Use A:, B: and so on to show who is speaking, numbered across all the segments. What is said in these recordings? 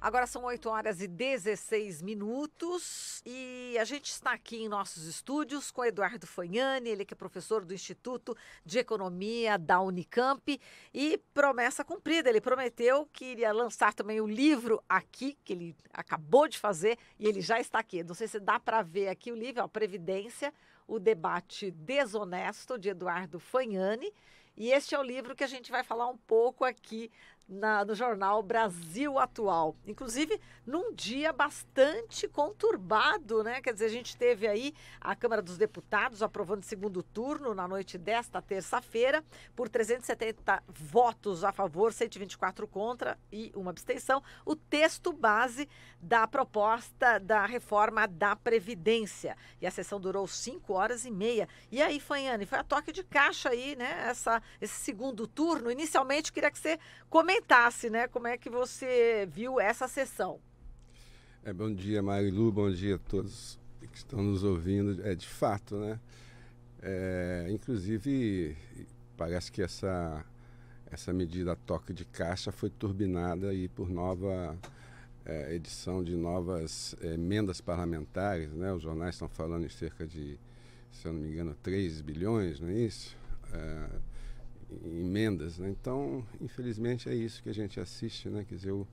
A: Agora são 8 horas e 16 minutos e a gente está aqui em nossos estúdios com Eduardo Fagnani, ele que é professor do Instituto de Economia da Unicamp e promessa cumprida, ele prometeu que iria lançar também o livro aqui, que ele acabou de fazer e ele já está aqui. Não sei se dá para ver aqui o livro, é a Previdência, o debate desonesto de Eduardo Fagnani. E este é o livro que a gente vai falar um pouco aqui na, no jornal Brasil Atual. Inclusive, num dia bastante conturbado, né? Quer dizer, a gente teve aí a Câmara dos Deputados aprovando segundo turno na noite desta terça-feira, por 370 votos a favor, 124 contra e uma abstenção, o texto base da proposta da reforma da Previdência. E a sessão durou cinco horas e meia. E aí, Fanhane, foi a toque de caixa aí, né? Essa, esse segundo turno. Inicialmente, queria que você comentasse comentasse, né, como é que você viu essa sessão.
B: É, bom dia, Marilu, bom dia a todos que estão nos ouvindo. É de fato, né? É, inclusive, parece que essa, essa medida toque de caixa foi turbinada aí por nova é, edição de novas é, emendas parlamentares, né? Os jornais estão falando em cerca de, se eu não me engano, 3 bilhões, não é isso? É, emendas. Né? Então, infelizmente, é isso que a gente assiste. Né? Quer dizer, o,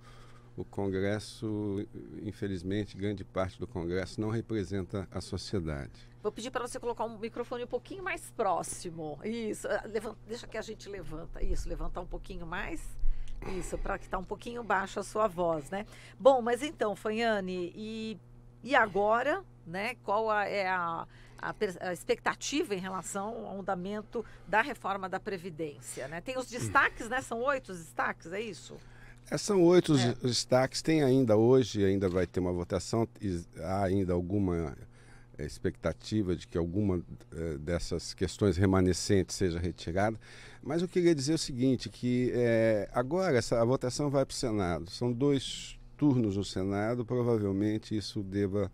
B: o Congresso, infelizmente, grande parte do Congresso não representa a sociedade.
A: Vou pedir para você colocar um microfone um pouquinho mais próximo. Isso, ah, levanta, deixa que a gente levanta. Isso, levantar um pouquinho mais. Isso, para que está um pouquinho baixo a sua voz, né? Bom, mas então, Fanhane, e, e agora, né? Qual a, é a, a, a, expectativa em relação ao andamento da reforma da Previdência. Né? Tem os destaques, né? São oito os destaques, é isso?
B: É, são oito os é. destaques. Tem ainda hoje, ainda vai ter uma votação. Há ainda alguma é, expectativa de que alguma é, dessas questões remanescentes seja retirada. Mas eu queria dizer o seguinte, que agora essa, a votação vai para o Senado. São dois turnos no Senado, provavelmente isso deva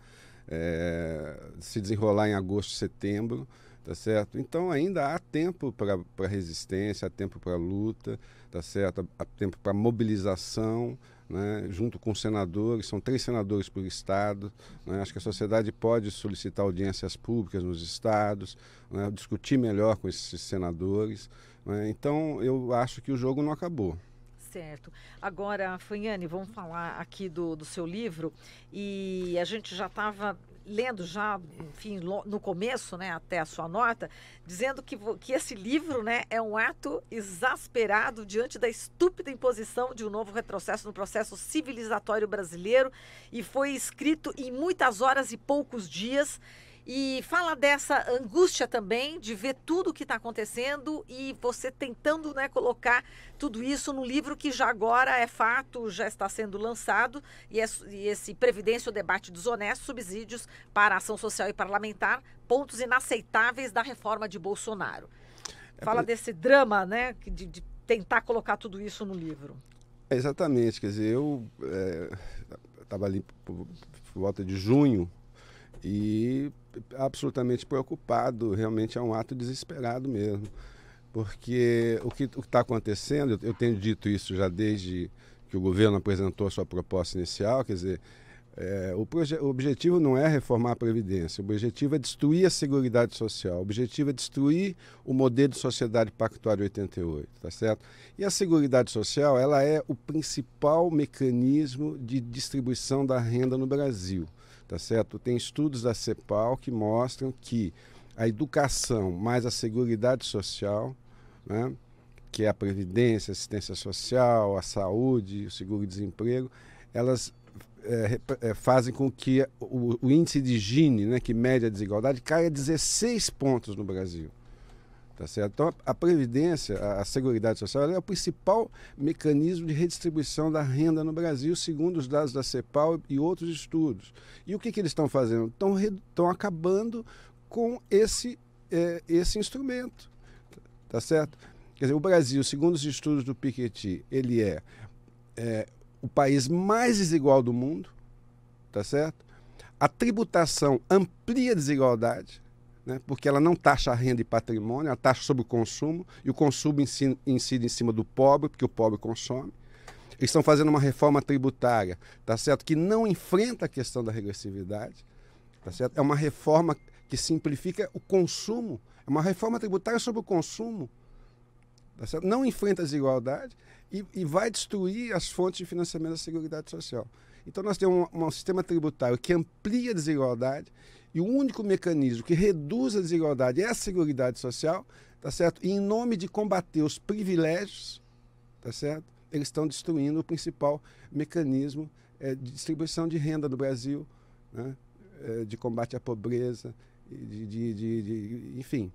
B: é, se desenrolar em agosto, setembro, tá certo? Então ainda há tempo para resistência, há tempo para luta, tá certo? Há tempo para mobilização, né? junto com senadores, são três senadores por estado. Né? Acho que a sociedade pode solicitar audiências públicas nos estados, né? discutir melhor com esses senadores. Né? Então eu acho que o jogo não acabou
A: certo. Agora, Fanhane, vamos falar aqui do, do seu livro. E a gente já estava lendo já, enfim, no começo, né, até a sua nota, dizendo que, que esse livro, né, é um ato exasperado diante da estúpida imposição de um novo retrocesso no processo civilizatório brasileiro e foi escrito em muitas horas e poucos dias e fala dessa angústia também de ver tudo o que está acontecendo e você tentando né, colocar tudo isso no livro que já agora é fato, já está sendo lançado, e, é, e esse Previdência o Debate Desonesto, Subsídios para Ação Social e Parlamentar, Pontos Inaceitáveis da Reforma de Bolsonaro. É fala é, desse drama, né, de, de, tentar colocar tudo isso no livro.
B: exatamente, quer dizer, eu estava eh, ali por, por volta de junho e absolutamente preocupado, realmente é um ato desesperado mesmo. Porque o que está acontecendo, eu tenho dito isso já desde que o governo apresentou a sua proposta inicial, quer dizer, é, o, o, objetivo não é reformar a Previdência, o objetivo é destruir a Seguridade Social, o objetivo é destruir o modelo de sociedade pactuária 88, tá certo? E a Seguridade Social, ela é o principal mecanismo de distribuição da renda no Brasil tá certo? Tem estudos da CEPAL que mostram que a educação mais a seguridade social, né, que é a previdência, a assistência social, a saúde, o seguro-desemprego, elas é, é, fazem com que o, o índice de Gini, né, que mede a desigualdade, caia 16 pontos no Brasil. Tá certo? Então, a, Previdência, a, a Seguridade Social, é o principal mecanismo de redistribuição da renda no Brasil, segundo os dados da CEPAL e outros estudos. E o que, que eles estão fazendo? Estão acabando com esse, é, esse instrumento. Tá certo? Quer dizer, o Brasil, segundo os estudos do Piketty, ele é, é o país mais desigual do mundo, tá certo? A tributação amplia a desigualdade, né? porque ela não taxa a renda e patrimônio, ela taxa sobre o consumo, e o consumo incide, em cima do pobre, porque o pobre consome. Eles estão fazendo uma reforma tributária, tá certo? Que não enfrenta a questão da regressividade, tá certo? É uma reforma que simplifica o consumo, é uma reforma tributária sobre o consumo, tá certo? Não enfrenta a desigualdade e, e vai destruir as fontes de financiamento da Seguridade Social. Então nós temos um, um sistema tributário que amplia a desigualdade e o único mecanismo que reduz a desigualdade é a Seguridade Social, tá certo? E em nome de combater os privilégios, tá certo? Eles estão destruindo o principal mecanismo é, de distribuição de renda do Brasil, né? É, de combate à pobreza, de, de, de, de enfim.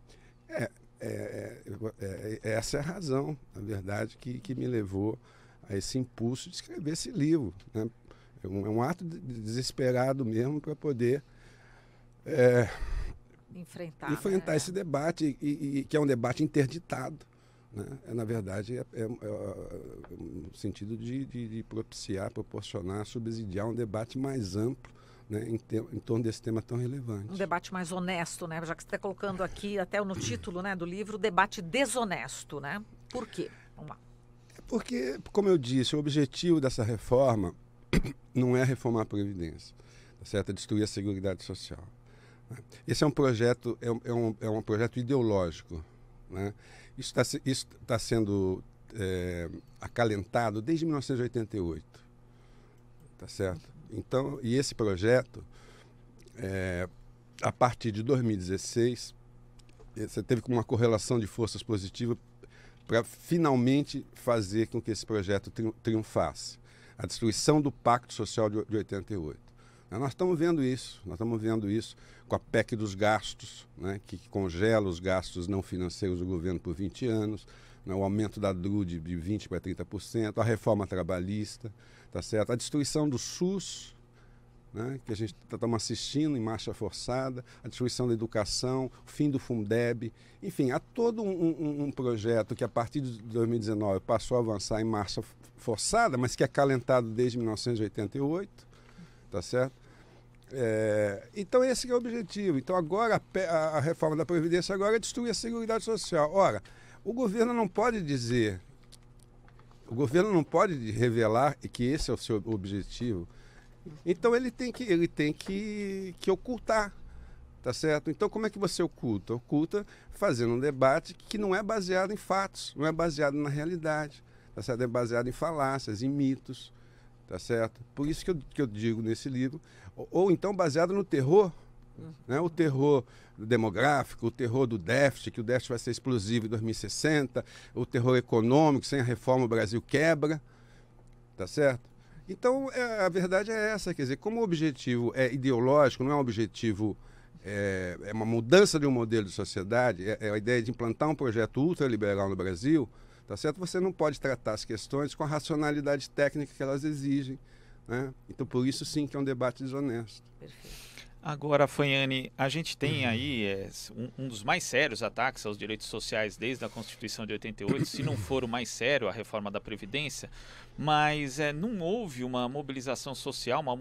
B: É, é, é, é, essa é a razão, na verdade, que, que me levou a esse impulso de escrever esse livro. Né? É um, é um ato desesperado mesmo para poder
C: é, enfrentar, enfrentar né?
B: esse debate, e, e, que é um debate interditado. Né? É, na verdade, é, é, é um sentido de, de, de, propiciar, proporcionar, subsidiar um debate mais amplo. Né, em, em, torno desse tema tão relevante. Um
A: debate mais honesto, né? Já que você está colocando aqui, até no título né, do livro, debate desonesto, né? Por quê? Vamos lá.
B: É porque, como eu disse, o objetivo dessa reforma não é reformar a Previdência, tá certo? é destruir a Seguridade Social. Esse é um projeto, é, é, um, é um projeto ideológico. Né? Isso está isso tá sendo é, acalentado desde 1988. está certo? Então, e esse projeto, é, a partir de 2016, é, você teve uma correlação de forças positiva para finalmente fazer com que esse projeto triunfasse. A destruição do Pacto Social de, de 88. Nós estamos vendo isso, nós estamos vendo isso com a PEC dos gastos, né, que congela os gastos não financeiros do governo por 20 anos, né, o aumento da DRUD de 20% para 30%, a reforma trabalhista, tá certo? a destruição do SUS, né, que a gente está tá, assistindo em marcha forçada, a destruição da educação, o fim do Fundeb, enfim, há todo um, um, um, projeto que a partir de 2019 passou a avançar em marcha forçada, mas que é calentado desde 1988, tá certo? É, então esse é o objetivo. Então agora a, a, reforma da Previdência agora é destruir a Seguridade Social. Ora, o governo não pode dizer, o governo não pode revelar que esse é o seu objetivo. Então ele tem que, ele tem que, que ocultar. Tá certo? Então, como é que você oculta? Oculta fazendo um debate que não é baseado em fatos, não é baseado na realidade, tá certo? é baseado em falácias, em mitos tá certo? Por isso que eu, que eu digo nesse livro, ou, ou então baseado no terror, né? o terror demográfico, o terror do déficit, que o déficit vai ser explosivo em 2060, o terror econômico, sem a reforma o Brasil quebra, tá certo? Então, é, a verdade é essa, quer dizer, como o objetivo é ideológico, não é um objetivo é, é uma mudança de um modelo de sociedade, é, é, a ideia de implantar um projeto ultraliberal no Brasil, Tá certo? Você não pode tratar as questões com a racionalidade técnica que elas exigem. Né? Então, por isso, sim, que é um debate desonesto. Perfeito.
C: Agora, Fanhane, a gente tem uhum. aí é, um, um, dos mais sérios ataques aos direitos sociais desde a Constituição de 88, se não for o mais sério, a reforma da Previdência, mas é, não houve uma mobilização social, uma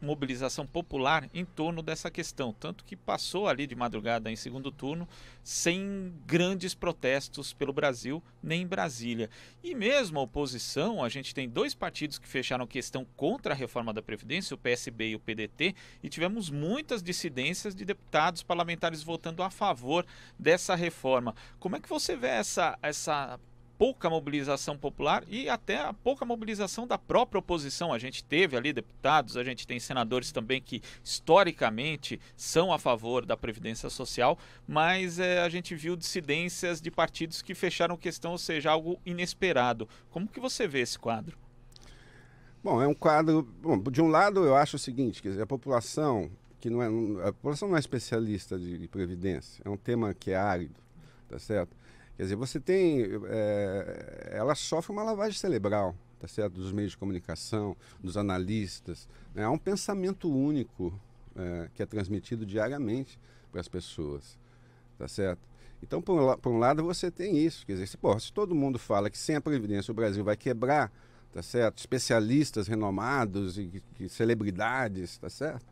C: mobilização popular em torno dessa questão. Tanto que passou ali de madrugada em segundo turno sem grandes protestos pelo Brasil, nem em Brasília. E mesmo a oposição, a gente tem dois partidos que fecharam questão contra a reforma da Previdência, o PSB e o PDT, e tivemos muito muitas dissidências de deputados parlamentares votando a favor dessa reforma. Como é que você vê essa, essa pouca mobilização popular e até a pouca mobilização da própria oposição. A gente teve ali deputados, a gente tem senadores também que historicamente são a favor da Previdência Social, mas é, a gente viu dissidências de partidos que fecharam questão, ou seja, algo inesperado. Como que você vê esse quadro?
B: Bom, é um quadro. Bom, de um lado, eu acho o seguinte: quer dizer, a população que não é, a população não é especialista de, de previdência, é um tema que é árido, tá certo? Quer dizer, você tem, é, ela sofre uma lavagem cerebral, tá certo? Dos meios de comunicação, dos analistas, né? há um pensamento único é, que é transmitido diariamente para as pessoas, tá certo? Então, por um, por um, lado, você tem isso. Quer dizer, se, se todo mundo fala que sem a Previdência o Brasil vai quebrar, tá certo? Especialistas renomados e, e celebridades, tá certo?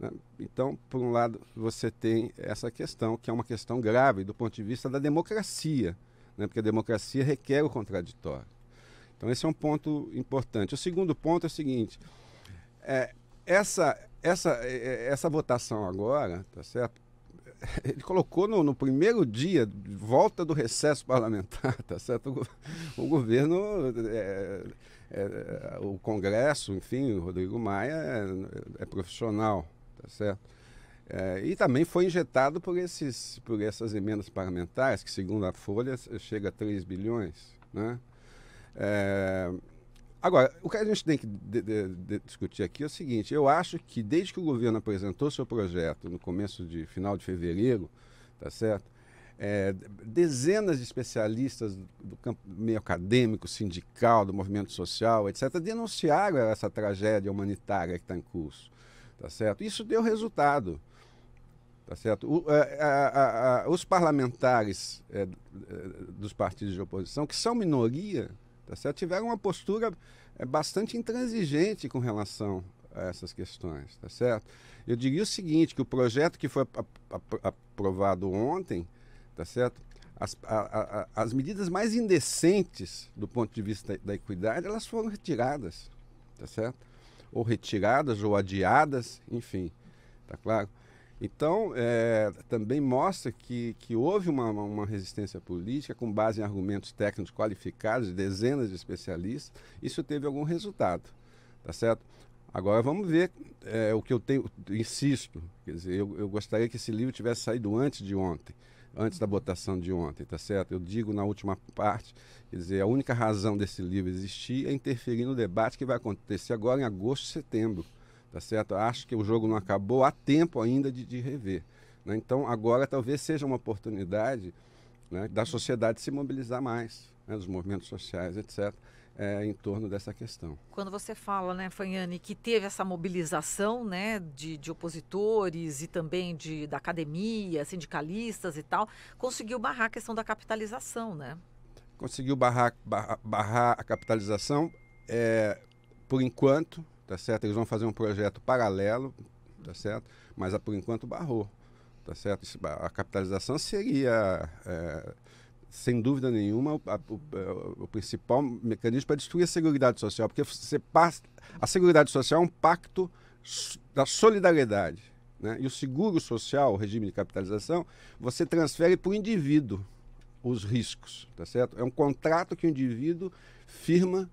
B: Né? Então, por um lado, você tem essa questão, que é uma questão grave do ponto de vista da democracia, né? porque a democracia requer o contraditório. Então, esse é um ponto importante. O segundo ponto é o seguinte: é, essa, essa, é, é, essa votação agora, tá certo? Ele colocou no, no primeiro dia, volta do recesso parlamentar, tá certo? O, o governo, é, é, é, o Congresso, enfim, o Rodrigo Maia é profissional Tá certo? É, e também foi injetado por, esses, por essas emendas parlamentares, que segundo a Folha chega a 3 bilhões. Né? É, agora, o que a gente tem que de, de, de discutir aqui é o seguinte, eu acho que desde que o governo apresentou seu projeto no começo de final de fevereiro, tá certo? É, dezenas de especialistas do campo meio acadêmico, sindical, do movimento social, etc., denunciaram essa tragédia humanitária que está em curso. Tá certo? Isso deu resultado. Tá certo? O, é, é, a, a, a, os parlamentares é, é, dos partidos de oposição, que são minoria, tá certo? tiveram uma postura é, bastante intransigente com relação a essas questões. Tá certo? Eu diria o seguinte, que o projeto que foi aprovado ontem, tá certo? As, a, a, as, medidas mais indecentes do ponto de vista da equidade, elas foram retiradas, tá certo? ou retiradas ou adiadas, enfim, tá claro? Então, é, também mostra que, que houve uma, uma, resistência política com base em argumentos técnicos qualificados, dezenas de especialistas. Isso teve algum resultado, tá certo? Agora vamos ver é, o que eu tenho, insisto, quer dizer, eu, eu gostaria que esse livro tivesse saído antes de ontem antes da votação de ontem, tá certo? Eu digo na última parte, quer dizer, a única razão desse livro existir é interferir no debate que vai acontecer agora em agosto e setembro, tá certo? Acho que o jogo não acabou, há tempo ainda de, de rever. Né? Então, agora talvez seja uma oportunidade né, da sociedade se mobilizar mais, né, dos movimentos sociais, etc., é, em torno dessa questão.
A: Quando você fala, né, Fanhane, que teve essa mobilização né, de, de, opositores e também de, da academia, sindicalistas e tal, conseguiu barrar a questão da capitalização, né?
B: Conseguiu barrar, barrar, a capitalização, é, por enquanto, tá certo? Eles vão fazer um projeto paralelo, tá certo? Mas por enquanto barrou, tá certo? A capitalização seria... É, sem dúvida nenhuma, a, o, é, o, principal mecanismo para destruir a Seguridade Social, porque você passa, a Seguridade Social é um pacto da solidariedade. Né? E o seguro social, o regime de capitalização, você transfere para o indivíduo os riscos, tá certo? É um contrato que o indivíduo firma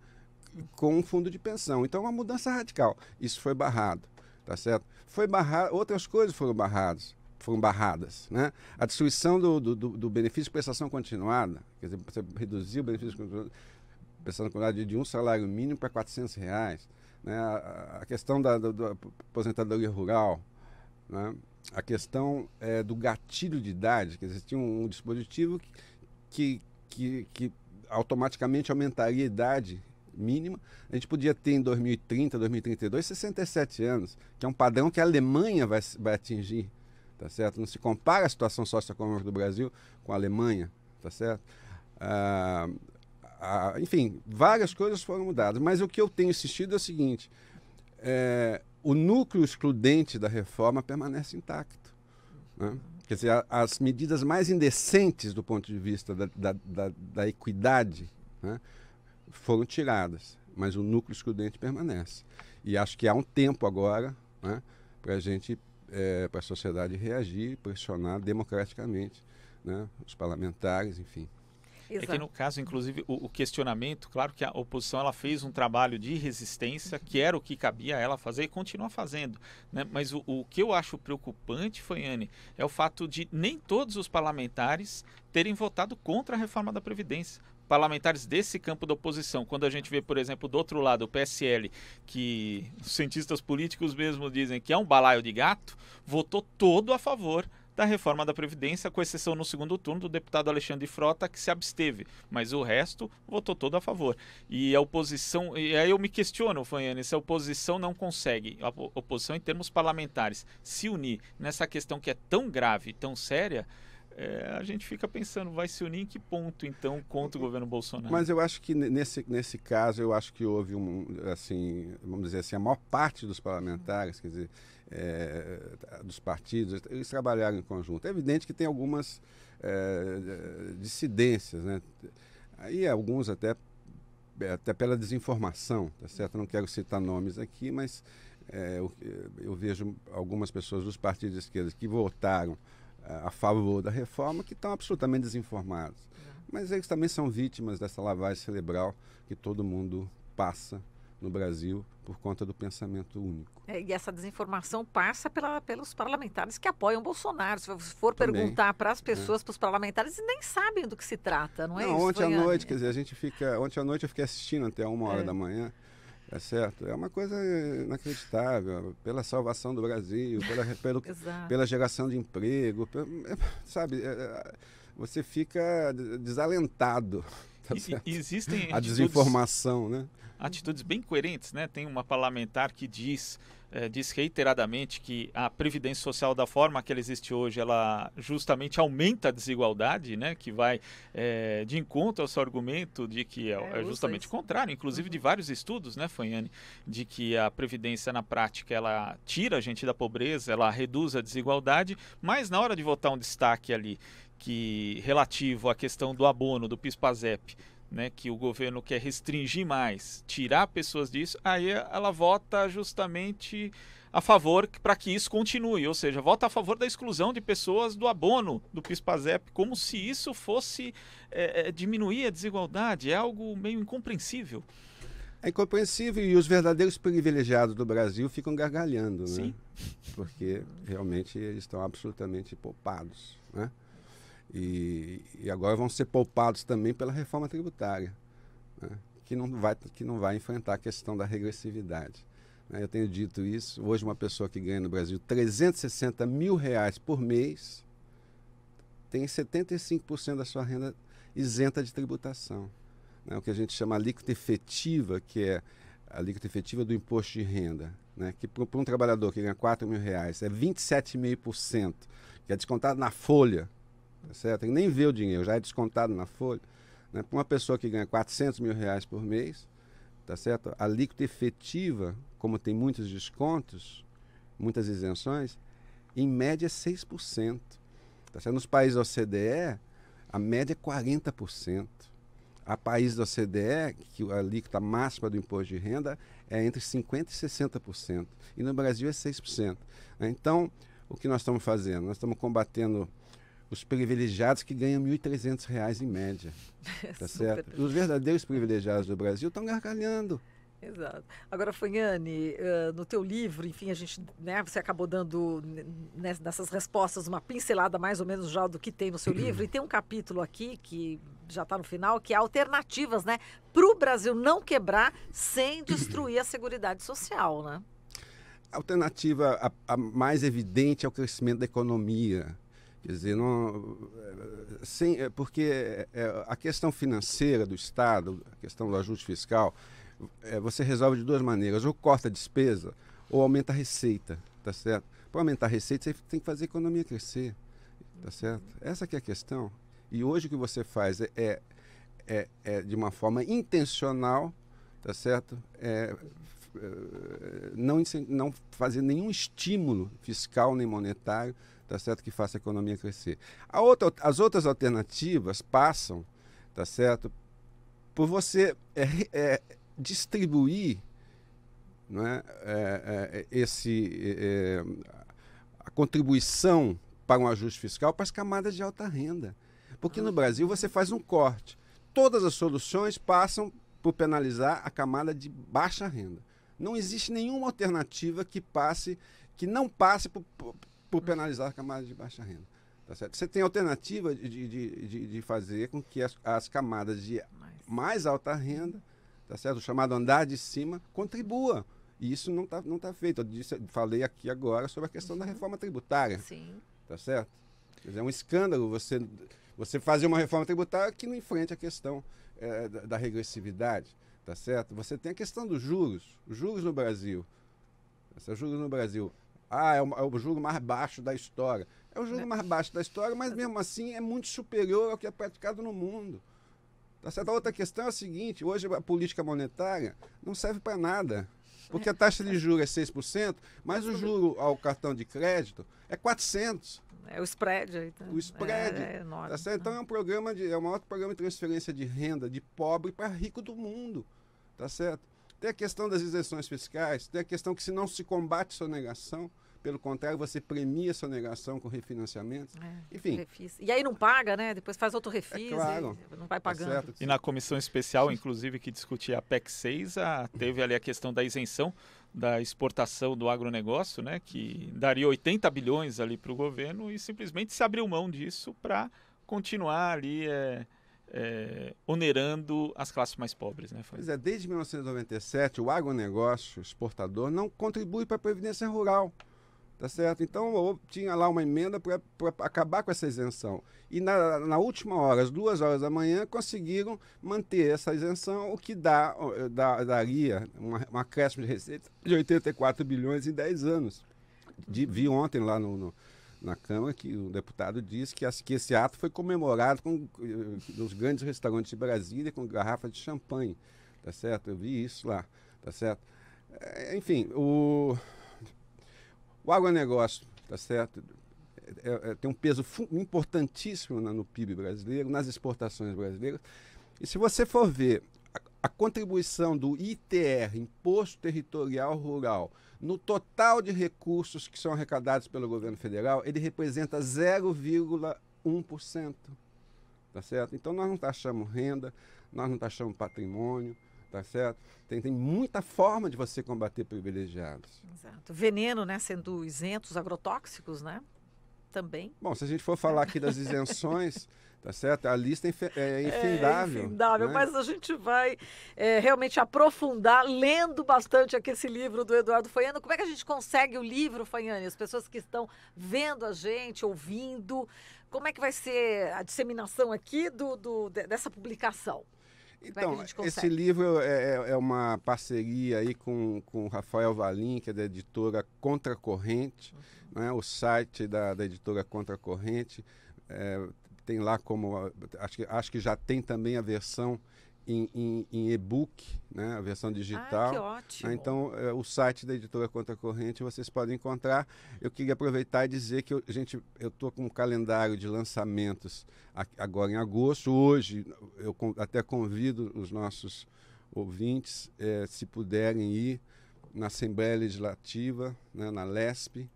B: com um fundo de pensão. Então é uma mudança radical. Isso foi barrado, tá certo? Foi barrado, outras coisas foram barradas foram barradas. Né? A destruição do, do, do benefício de prestação continuada, quer dizer, você reduziu o benefício de prestação continuada de um salário mínimo para 400 reais, né? a, a questão da, da, da aposentadoria rural, né? a questão é, do gatilho de idade, dizer, existia um, um dispositivo que, que, que, automaticamente aumentaria a idade mínima. A gente podia ter em 2030, 2032, 67 anos, que é um padrão que a Alemanha vai, vai atingir tá certo? Não se compara a situação socioeconômica do Brasil com a Alemanha, tá certo? Ah, ah, enfim, várias coisas foram mudadas, mas o que eu tenho insistido é o seguinte: é, o núcleo excludente da reforma permanece intacto. Né? Quer dizer, as medidas mais indecentes do ponto de vista da, da, da, da equidade né, foram tiradas, mas o núcleo excludente permanece. E acho que há um tempo agora né, para a gente é, para a sociedade reagir, pressionar democraticamente né, os parlamentares, enfim.
C: Exato. É que no caso, inclusive, o, o, questionamento, claro que a oposição ela fez um trabalho de resistência, que era o que cabia a ela fazer e continua fazendo. Né? Mas o, o que eu acho preocupante, foi, Anne, é o fato de nem todos os parlamentares terem votado contra a reforma da Previdência parlamentares desse campo da oposição. Quando a gente vê, por exemplo, do outro lado, o PSL, que os cientistas políticos mesmo dizem que é um balaio de gato, votou todo a favor da reforma da Previdência, com exceção no segundo turno do deputado Alexandre Frota, que se absteve, mas o resto votou todo a favor. E a oposição, e aí eu me questiono, Fanhane, se a oposição não consegue, a oposição em termos parlamentares, se unir nessa questão que é tão grave, tão séria, é, a gente fica pensando, vai se unir em que ponto, então, contra o governo Bolsonaro? Mas eu
B: acho que nesse, nesse caso, eu acho que houve um, assim, vamos dizer assim, a maior parte dos parlamentares, quer dizer, é, dos partidos, eles trabalharam em conjunto. É evidente que tem algumas é, dissidências, né? Aí alguns até, é, até pela desinformação, tá certo? Não quero citar nomes aqui, mas é, eu, eu vejo algumas pessoas dos partidos de esquerda que votaram a favor da reforma que estão absolutamente desinformados. Mas eles também são vítimas dessa lavagem cerebral que todo mundo passa no Brasil por conta do pensamento único.
A: É, e essa desinformação passa pela, pelos parlamentares que apoiam Bolsonaro. Se for Também, perguntar para as é. pessoas, é. para os parlamentares, nem sabem do que se trata, não é isso? Ontem à noite, quer
B: dizer, a gente fica. Ontem à noite eu fiquei assistindo até uma hora é. da manhã é certo? É uma coisa inacreditável. Pela salvação do Brasil, pela, pelo, pela geração de emprego, é, sabe? É, é, você fica desalentado. Tá e, existem a desinformação, né?
C: Atitudes bem coerentes, né? Tem uma parlamentar que diz, é, diz reiteradamente que a previdência social da forma que ela existe hoje, ela justamente aumenta a desigualdade, né? Que vai é, de encontro ao seu argumento de que é, é, é justamente o contrário, inclusive de uhum. vários estudos, né, Fanhane, de que a previdência na prática ela tira a gente da pobreza, ela reduz a desigualdade, mas na hora de votar um destaque ali que relativo à questão do abono do PIS/PASEP, né, que o governo quer restringir mais, tirar pessoas disso, aí ela vota justamente a favor para que isso continue, ou seja, vota a favor da exclusão de pessoas do abono do PIS/PASEP, como se isso fosse é, é, diminuir a desigualdade, é algo meio incompreensível.
B: É incompreensível e os verdadeiros privilegiados do Brasil ficam gargalhando, né? Sim. Porque realmente eles estão absolutamente poupados, né? E, e agora vão ser poupados também pela reforma tributária, né? que, não vai, que não vai enfrentar a questão da regressividade. Né. Eu tenho dito isso. Hoje, uma pessoa que ganha no Brasil 360 mil reais por mês tem 75% da sua renda isenta de tributação. Né? O que a gente chama alíquota efetiva, que é a alíquota efetiva do imposto de renda, né? que para um trabalhador que ganha 4 mil reais é 27,5%, que é descontado na folha tá certo? Ele nem vê o dinheiro, já é descontado na folha. Né? Para uma pessoa que ganha 400 mil reais por mês, tá certo? A alíquota efetiva, como tem muitos descontos, muitas isenções, em média é 6%. Tá certo? Nos países da OCDE, a média é 40%. Há países da OCDE que a alíquota máxima do imposto de renda é entre 50% e 60%. E no Brasil é 6%. Né? Então, o que nós estamos fazendo? Nós estamos combatendo os privilegiados que ganham R$ reais em média. Tá certo? os verdadeiros privilegiados do Brasil estão gargalhando.
A: Exato. Agora, Fanhane, uh, no teu livro, enfim, a gente, né, você acabou dando nessas respostas uma pincelada mais ou menos já do que tem no seu livro, e tem um capítulo aqui que já está no final, que é alternativas, né, para o Brasil não quebrar sem destruir a Seguridade Social, né?
B: A alternativa a, a mais evidente é o crescimento da economia, Quer dizer, não, é, porque é, a questão financeira do Estado, a questão do ajuste fiscal, é, você resolve de duas maneiras: ou corta a despesa ou aumenta a receita, tá certo? Para aumentar a receita, você tem que fazer a economia crescer, tá certo? Essa que é a questão. E hoje o que você faz é, é, é de uma forma intencional, tá certo? É, eh, não, não fazer nenhum estímulo fiscal nem monetário tá certo que faça a economia crescer. A outra, as outras alternativas passam, tá certo, por você é, é, distribuir não é, é esse, a contribuição para um ajuste fiscal para as camadas de alta renda. Porque no Brasil você faz um corte. Todas as soluções passam por penalizar a camada de baixa renda. Não existe nenhuma alternativa que passe, que não passe por, por, por penalizar a camada de baixa renda. Tá certo? Você tem alternativa de, de, de, de fazer com que as, as camadas de mais alta renda, tá certo? o chamado andar de cima, contribua. E isso não está não tá feito. Eu disse, falei aqui agora sobre a questão uhum. da reforma tributária. Sim. Tá certo? Quer dizer, é um escândalo você, você fazer uma reforma tributária que não enfrente a questão é, da, da regressividade tá certo? Você tem a questão dos juros, juros no Brasil. Essa juros no Brasil. Ah, é o, é o juro mais baixo da história. É o juro né? mais baixo da história, mas mesmo assim é muito superior ao que é praticado no mundo. Tá certo? A outra questão é a seguinte: hoje a política monetária não serve para nada. Porque a taxa de juros é 6%, mas o juro ao cartão de crédito é 400. É o spread. Então, o spread. É, é enorme. Tá certo? Né? Então é um programa de, é o maior programa de transferência de renda de pobre para rico do mundo. Tá certo? Tem a questão das isenções fiscais, tem a questão que se não se combate sua negação pelo contrário, você premia a negação com refinanciamento. É, Enfim.
A: Refis. E aí não paga, né? Depois faz outro refis. É claro.
C: não vai tá pagando. Tá e na comissão especial, inclusive, que discutia a PEC 6, a, teve ali a questão da isenção da exportação do agronegócio, né? Que daria 80 bilhões ali para o governo e simplesmente se abriu mão disso para continuar ali. É, é, onerando as classes mais pobres. Né, pois
B: é, desde 1997 o agronegócio exportador não contribui para a Previdência Rural. Tá certo? Então tinha lá uma emenda para acabar com essa isenção. E na, na, última hora, às duas horas da manhã, conseguiram manter essa isenção, o que dá, dá daria uma, uma acréscimo de receita de 84 bilhões em 10 anos. De, vi ontem lá no, no na Câmara que um deputado disse que, que esse ato foi comemorado com, eh, nos grandes restaurantes de Brasília com garrafa de champanhe, tá certo? Eu vi isso lá, tá certo? É, enfim, o, o agronegócio, tá certo? É, é, tem um peso importantíssimo no PIB brasileiro, nas exportações brasileiras. E se você for ver a contribuição do ITR, Imposto Territorial Rural, no total de recursos que são arrecadados pelo governo federal, ele representa 0,1%. Tá certo? Então nós não taxamos renda, nós não taxamos patrimônio, tá certo? Tem, tem muita forma de você combater privilegiados.
A: Exato. Veneno, né? Sendo isentos, agrotóxicos, né? também.
B: Bom, se a gente for falar aqui das isenções, tá certo? A lista é, é, é infindável. É infindável, né? mas a
A: gente vai é, realmente aprofundar, lendo bastante aqui esse livro do Eduardo Faiano. Como é que a gente consegue o livro, Faiane? As pessoas que estão vendo a gente, ouvindo, como é que vai ser a disseminação aqui do, do dessa publicação? É então, é esse
B: livro é, é, uma parceria aí com, com o Rafael Valim, que é da editora Contracorrente. Uhum né? o site da, da editora Contra Corrente é, tem lá como. Acho que, acho que já tem também a versão em, em, em e-book, né? a versão digital. Ah, que ótimo. Né, então, é, o site da editora Contra Corrente vocês podem encontrar. Eu queria aproveitar e dizer que, eu, gente, eu estou com um calendário de lançamentos agora em agosto. Hoje, eu até convido os nossos ouvintes, é, se puderem ir na Assembleia Legislativa, né, na LESP,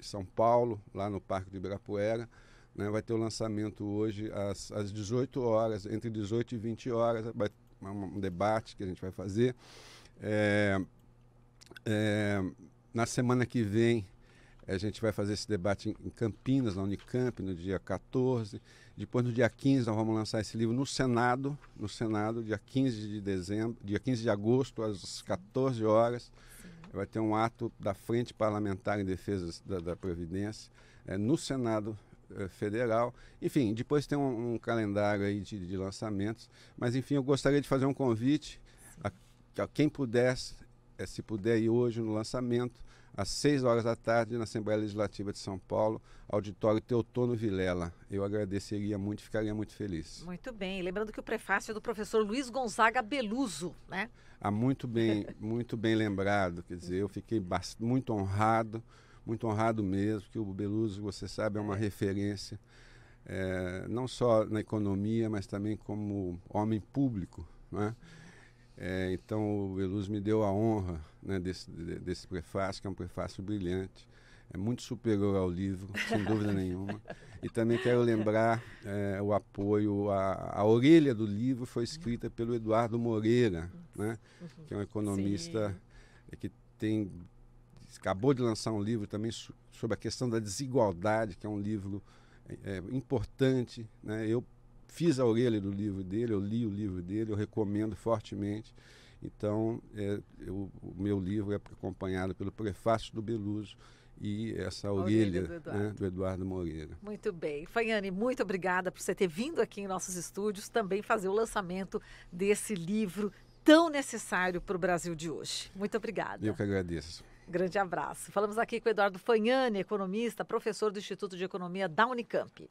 B: são Paulo, lá no Parque do Ibirapuera. Né? Vai ter o lançamento hoje às, às 18 horas, entre 18 e 20 horas, vai, é um debate que a gente vai fazer. É, é, na semana que vem, a gente vai fazer esse debate em Campinas, na Unicamp, no dia 14. Depois, no dia 15, nós vamos lançar esse livro no Senado, no Senado, dia 15 de dezembro, dia 15 de agosto, às 14 horas vai ter um ato da Frente Parlamentar em Defesa da, da Previdência é, no Senado eh, federal. Enfim, depois tem um, um calendário aí de, de, lançamentos. Mas, enfim, eu gostaria de fazer um convite a, a quem pudesse, é, se puder ir hoje no lançamento, às 6 horas da tarde, na Assembleia Legislativa de São Paulo, auditório Teotono Vilela. Eu agradeceria muito, ficaria muito feliz.
A: Muito bem. Lembrando que o prefácio é do professor Luiz Gonzaga Beluso, né?
B: Ah, muito bem, muito bem lembrado. Quer dizer, eu fiquei muito honrado, muito honrado mesmo, que o Beluso, você sabe, é uma referência, é, não só na economia, mas também como homem público, né? É, então o Eluz me deu a honra né, desse, desse prefácio, que é um prefácio brilhante, é muito superior ao livro, sem dúvida nenhuma. E também quero lembrar é, o apoio, a, a orelha do livro foi escrita pelo Eduardo Moreira, né, que é um economista Sim. que tem acabou de lançar um livro também sobre a questão da desigualdade, que é um livro é, é importante. Né? Eu fiz a orelha do livro dele, eu li o livro dele, eu recomendo fortemente. Então, é, eu, o meu livro é acompanhado pelo prefácio do Beluso e essa orelha, orelha do, né, Eduardo. Né, do, Eduardo. Moreira.
A: Muito bem. Faiane, muito obrigada por você ter vindo aqui em nossos estúdios também fazer o lançamento desse livro tão necessário para o Brasil de hoje. Muito obrigada.
B: Eu que agradeço.
A: Grande abraço. Falamos aqui com o Eduardo Fagnani, economista, professor do Instituto de Economia da Unicamp.